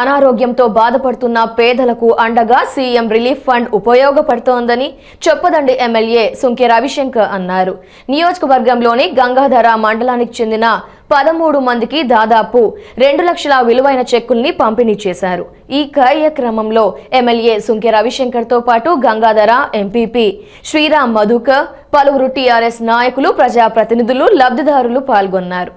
అనారోగ్యంతో బాధపడుతున్న పేదలకు అండగా సీఎం రిలీఫ్ ఫండ్ ఉపయోగపడుతోందని చెప్పదండి ఎమ్మెల్యే సుంకె రవిశంకర్ అన్నారు నియోజకవర్గంలోని గంగాధర మండలానికి చెందిన పదమూడు మందికి దాదాపు రెండు లక్షల విలువైన చెక్కుల్ని పంపిణీ చేశారు ఈ కార్యక్రమంలో ఎమ్మెల్యే సుంకె రవిశంకర్తో పాటు గంగాధర ఎంపీపీ శ్రీరామ్ మధుకర్ పలువురు టీఆర్ఎస్ నాయకులు ప్రజాప్రతినిధులు లబ్ధిదారులు పాల్గొన్నారు